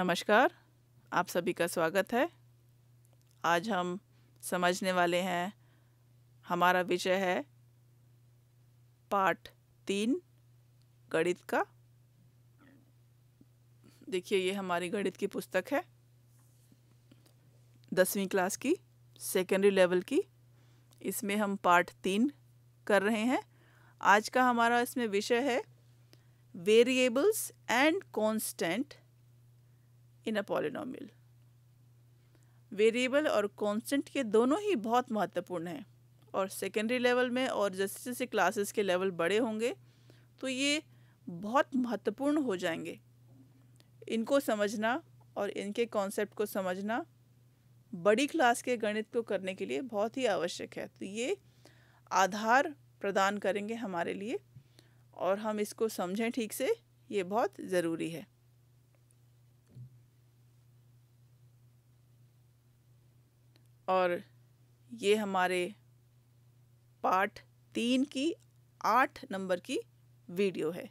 नमस्कार आप सभी का स्वागत है आज हम समझने वाले हैं हमारा विषय है पाठ तीन गणित का देखिए ये हमारी गणित की पुस्तक है दसवीं क्लास की सेकेंडरी लेवल की इसमें हम पार्ट तीन कर रहे हैं आज का हमारा इसमें विषय है variables and constant in a polynomial variable और कांस्टेंट के दोनों ही बहुत महत्वपूर्ण हैं और सेकेंडरी लेवल में और जैसे जैसे क्लासेस के लेवल बड़े होंगे तो ये बहुत महत्वपूर्ण हो जाएंगे इनको समझना और इनके कॉन्सेप्ट को समझना बड़ी क्लास के गणित को करने के लिए बहुत ही आवश्यक है तो ये आधार प्रदान करेंगे हमारे लिए और हम इसको समझें ठीक से ये बहुत ज़रूरी है और ये हमारे पार्ट तीन की आठ नंबर की वीडियो है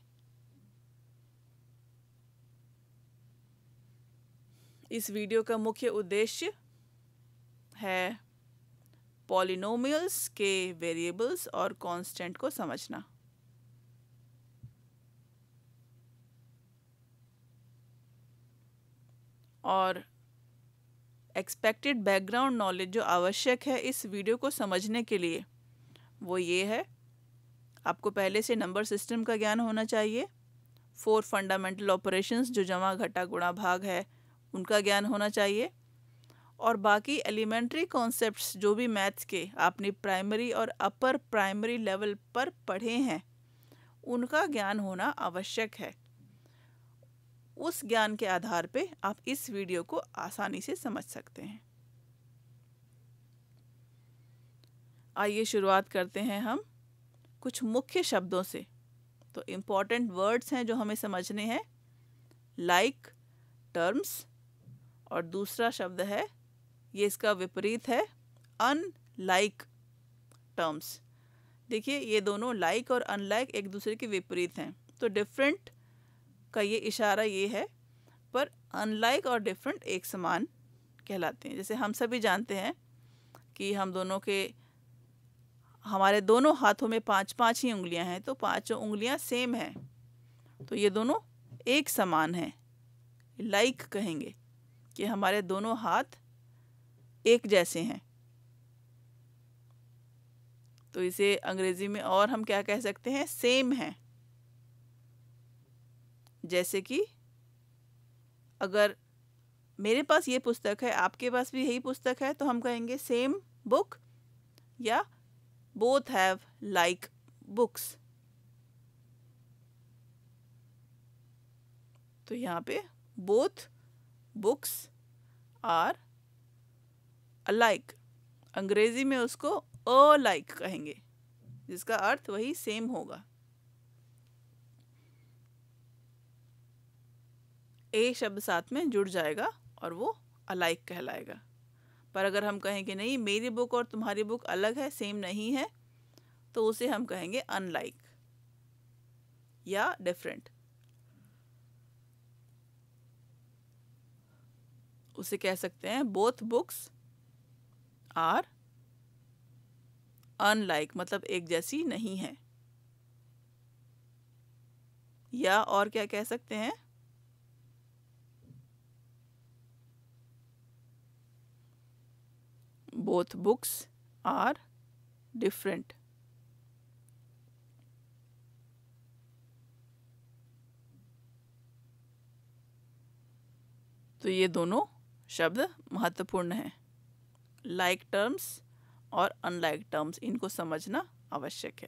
इस वीडियो का मुख्य उद्देश्य है पॉलिनोमियल्स के वेरिएबल्स और कांस्टेंट को समझना और एक्सपेक्टेड बैकग्राउंड नॉलेज जो आवश्यक है इस वीडियो को समझने के लिए वो ये है आपको पहले से नंबर सिस्टम का ज्ञान होना चाहिए फोर फंडामेंटल ऑपरेशंस जो जमा घटा गुणा भाग है उनका ज्ञान होना चाहिए और बाकी एलिमेंट्री कॉन्सेप्ट्स जो भी मैथ्स के आपने प्राइमरी और अपर प्राइमरी लेवल पर पढ़े हैं उनका ज्ञान होना आवश्यक है उस ज्ञान के आधार पे आप इस वीडियो को आसानी से समझ सकते हैं आइए शुरुआत करते हैं हम कुछ मुख्य शब्दों से तो इम्पॉर्टेंट वर्ड्स हैं जो हमें समझने हैं लाइक टर्म्स और दूसरा शब्द है ये इसका विपरीत है अनलाइक टर्म्स देखिए ये दोनों लाइक like और अनलाइक एक दूसरे के विपरीत हैं तो डिफरेंट का ये इशारा ये है पर अनलाइक और डिफरेंट एक समान कहलाते हैं जैसे हम सभी जानते हैं कि हम दोनों के हमारे दोनों हाथों में पांच पांच ही उंगलियां हैं तो पांचों उंगलियां सेम हैं तो ये दोनों एक समान हैं लाइक कहेंगे कि हमारे दोनों हाथ एक जैसे हैं तो इसे अंग्रेज़ी में और हम क्या कह सकते हैं सेम हैं जैसे कि अगर मेरे पास ये पुस्तक है आपके पास भी यही पुस्तक है तो हम कहेंगे सेम बुक या बोथ हैव लाइक बुक्स तो यहाँ पे बोथ बुक्स आर अलाइक अंग्रेजी में उसको अलाइक कहेंगे जिसका अर्थ वही सेम होगा ए शब्द साथ में जुड़ जाएगा और वो अलाइक कहलाएगा पर अगर हम कहें कि नहीं मेरी बुक और तुम्हारी बुक अलग है सेम नहीं है तो उसे हम कहेंगे अनलाइक या डिफरेंट उसे कह सकते हैं बोथ बुक्स आर अनलाइक मतलब एक जैसी नहीं है या और क्या कह सकते हैं both books are different. तो ये दोनों शब्द महत्वपूर्ण हैं लाइक टर्म्स और अनलाइक टर्म्स इनको समझना आवश्यक है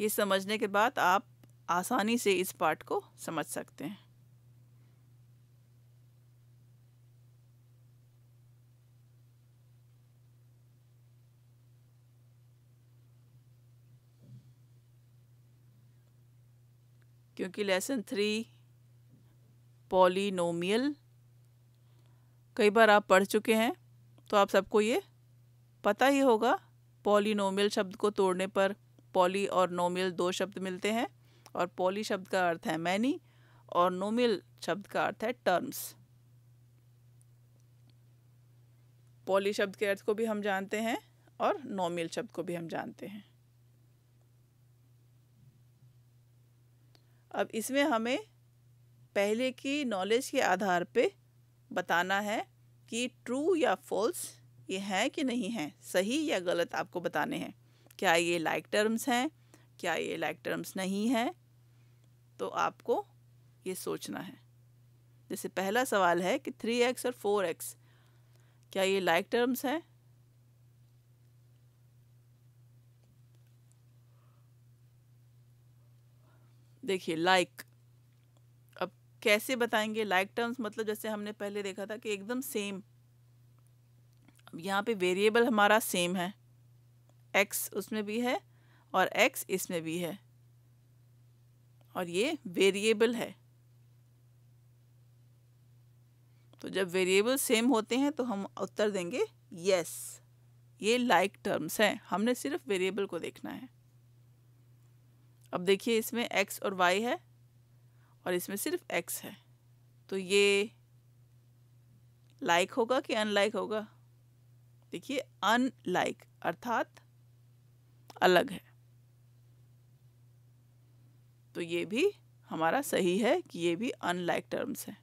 ये समझने के बाद आप आसानी से इस पार्ट को समझ सकते हैं क्योंकि लेसन थ्री पॉलिनोमियल कई बार आप पढ़ चुके हैं तो आप सबको ये पता ही होगा पॉलिनोमियल शब्द को तोड़ने पर पॉली और नोमियल दो शब्द मिलते हैं और पॉली शब्द का अर्थ है मैनी और नोमियल शब्द का अर्थ है टर्म्स पॉली शब्द के अर्थ को भी हम जानते हैं और नोमियल शब्द को भी हम जानते हैं अब इसमें हमें पहले की नॉलेज के आधार पे बताना है कि ट्रू या फॉल्स ये हैं कि नहीं हैं सही या गलत आपको बताने हैं क्या ये लाइक टर्म्स हैं क्या ये लाइक टर्म्स नहीं हैं तो आपको ये सोचना है जैसे पहला सवाल है कि थ्री एक्स और फोर एक्स क्या ये लाइक टर्म्स हैं देखिए लाइक अब कैसे बताएंगे लाइक टर्म्स मतलब जैसे हमने पहले देखा था कि एकदम सेम अब यहाँ पे वेरिएबल हमारा सेम है एक्स उसमें भी है और एक्स इसमें भी है और ये वेरिएबल है तो जब वेरिएबल सेम होते हैं तो हम उत्तर देंगे यस ये लाइक like टर्म्स हैं हमने सिर्फ वेरिएबल को देखना है अब देखिए इसमें एक्स और वाई है और इसमें सिर्फ एक्स है तो ये लाइक होगा कि अनलाइक होगा देखिए अनलाइक अर्थात अलग है तो ये भी हमारा सही है कि ये भी अनलाइक टर्म्स है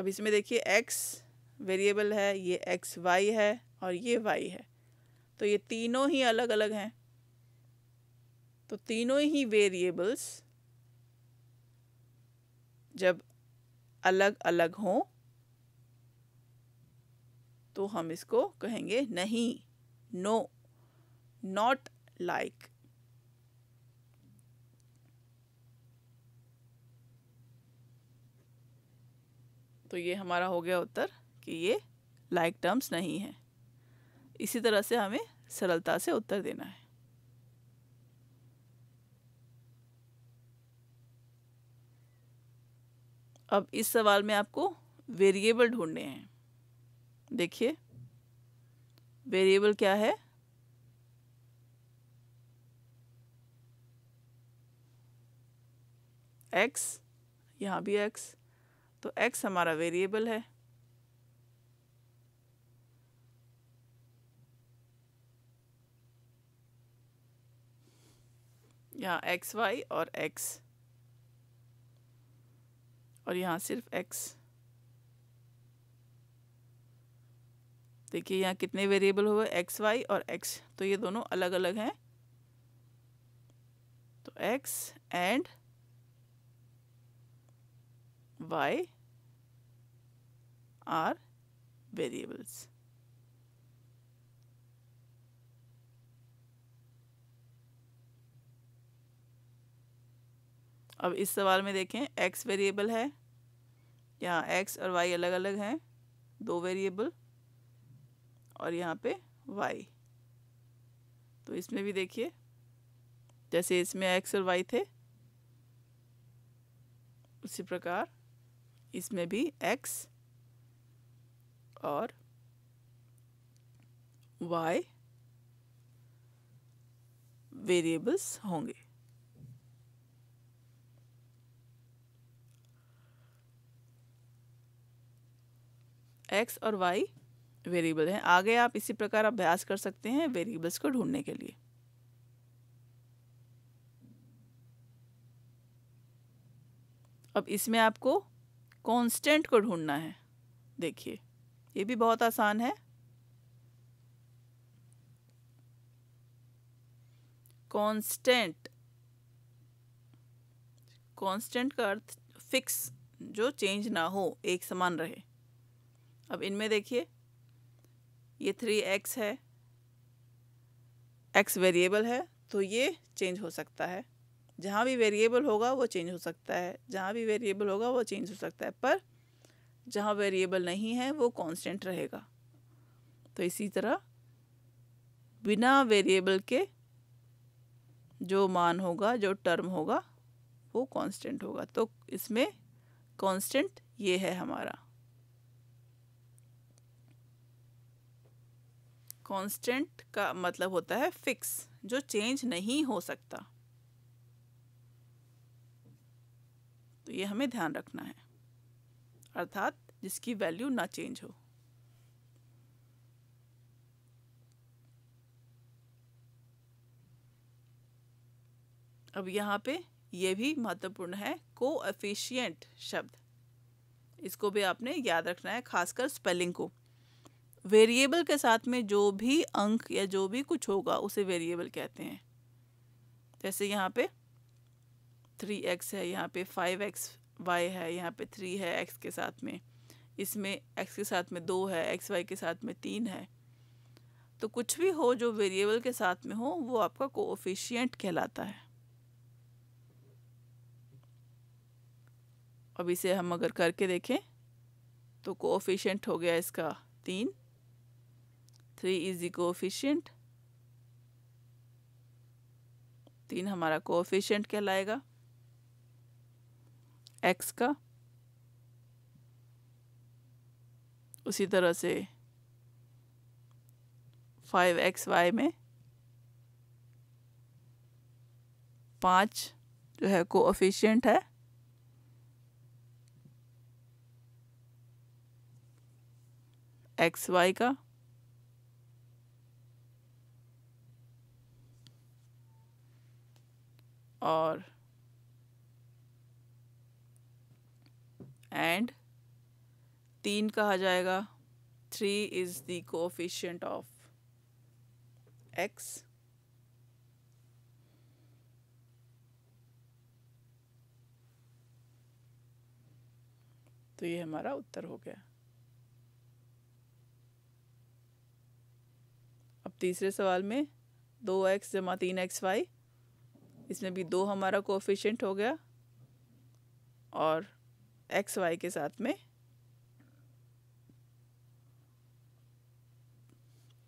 अब इसमें देखिए एक्स वेरिएबल है ये एक्स वाई है और ये वाई है तो ये तीनों ही अलग अलग हैं तो तीनों ही वेरिएबल्स जब अलग अलग हों तो हम इसको कहेंगे नहीं नो नॉट लाइक तो ये हमारा हो गया उत्तर कि ये लाइक like टर्म्स नहीं है इसी तरह से हमें सरलता से उत्तर देना है अब इस सवाल में आपको वेरिएबल ढूंढने हैं देखिए वेरिएबल क्या है एक्स यहाँ भी एक्स तो एक्स हमारा वेरिएबल है यहाँ एक्स वाई और एक्स और यहाँ सिर्फ एक्स देखिए यहाँ कितने वेरिएबल हुए एक्स वाई और एक्स तो ये दोनों अलग अलग हैं तो x and y are variables अब इस सवाल में देखें एक्स वेरिएबल है यहाँ एक्स और वाई अलग अलग हैं दो वेरिएबल और यहाँ पे वाई तो इसमें भी देखिए जैसे इसमें एक्स और वाई थे उसी प्रकार इसमें भी एक्स और वाई वेरिएबल्स होंगे एक्स और वाई वेरिएबल हैं आगे आप इसी प्रकार अभ्यास कर सकते हैं वेरिएबल्स को ढूंढने के लिए अब इसमें आपको कांस्टेंट को ढूंढना है देखिए ये भी बहुत आसान है कांस्टेंट कांस्टेंट का अर्थ फिक्स जो चेंज ना हो एक समान रहे अब इनमें देखिए ये थ्री एक्स है एक्स वेरिएबल है तो ये चेंज हो सकता है जहाँ भी वेरिएबल होगा वो चेंज हो सकता है जहाँ भी वेरिएबल होगा वो चेंज हो सकता है पर जहाँ वेरिएबल नहीं है वो कांस्टेंट रहेगा तो इसी तरह बिना वेरिएबल के जो मान होगा जो टर्म होगा वो कांस्टेंट होगा तो इसमें कांस्टेंट ये है हमारा कांस्टेंट का मतलब होता है फिक्स जो चेंज नहीं हो सकता तो ये हमें ध्यान रखना है अर्थात जिसकी वैल्यू ना चेंज हो अब यहाँ पे ये भी महत्वपूर्ण है एफिशियंट शब्द इसको भी आपने याद रखना है खासकर स्पेलिंग को वेरिएबल के साथ में जो भी अंक या जो भी कुछ होगा उसे वेरिएबल कहते हैं जैसे यहाँ पे थ्री एक्स है यहाँ पे फाइव एक्स वाई है यहाँ पे थ्री है एक्स के साथ में इसमें एक्स के साथ में दो है एक्स वाई के साथ में तीन है तो कुछ भी हो जो वेरिएबल के साथ में हो वो आपका कोऑफिशिएंट कहलाता है अब इसे हम अगर करके देखें तो कोऑफिशिएंट हो गया इसका तीन थ्री इज दी कोफिशियंट तीन हमारा कोफिशेंट कहलाएगा एक्स का उसी तरह से फाइव एक्स वाई में पाँच जो है कोअफिशियंट है एक्स वाई का or एंड तीन कहा जाएगा three is the coefficient of x तो ये हमारा उत्तर हो गया अब तीसरे सवाल में दो एक्स जमा तीन एक्स वाई इसमें भी दो हमारा कोफिशेंट हो गया और एक्स वाई के साथ में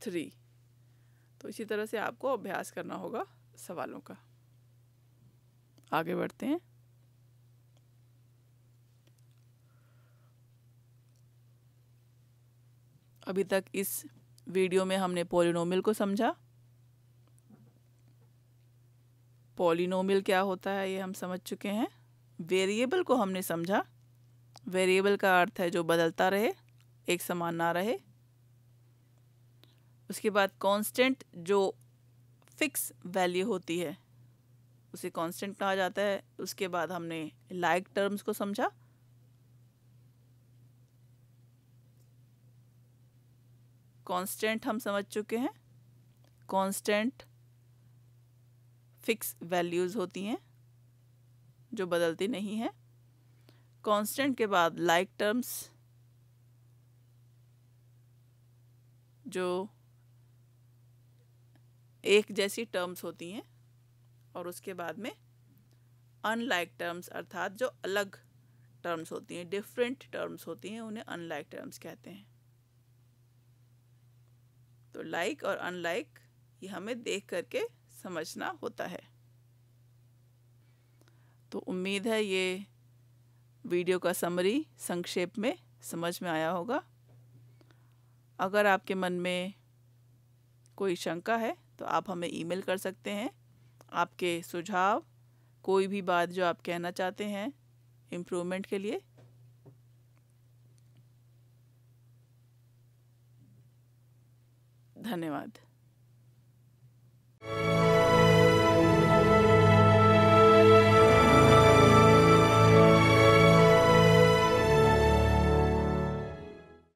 थ्री तो इसी तरह से आपको अभ्यास करना होगा सवालों का आगे बढ़ते हैं अभी तक इस वीडियो में हमने पोलिनोमिल को समझा पॉलिनोमियल क्या होता है ये हम समझ चुके हैं वेरिएबल को हमने समझा वेरिएबल का अर्थ है जो बदलता रहे एक समान ना रहे उसके बाद कांस्टेंट जो फिक्स वैल्यू होती है उसे कांस्टेंट कहा जाता है उसके बाद हमने लाइक like टर्म्स को समझा कांस्टेंट हम समझ चुके हैं कांस्टेंट फिक्स वैल्यूज़ होती हैं जो बदलती नहीं है कांस्टेंट के बाद लाइक टर्म्स जो एक जैसी टर्म्स होती हैं और उसके बाद में अनलाइक टर्म्स अर्थात जो अलग टर्म्स होती हैं डिफरेंट टर्म्स होती हैं उन्हें अनलाइक टर्म्स कहते हैं तो लाइक like और अनलाइक ये हमें देख करके समझना होता है तो उम्मीद है ये वीडियो का समरी संक्षेप में समझ में आया होगा अगर आपके मन में कोई शंका है तो आप हमें ईमेल कर सकते हैं आपके सुझाव कोई भी बात जो आप कहना चाहते हैं इम्प्रूवमेंट के लिए धन्यवाद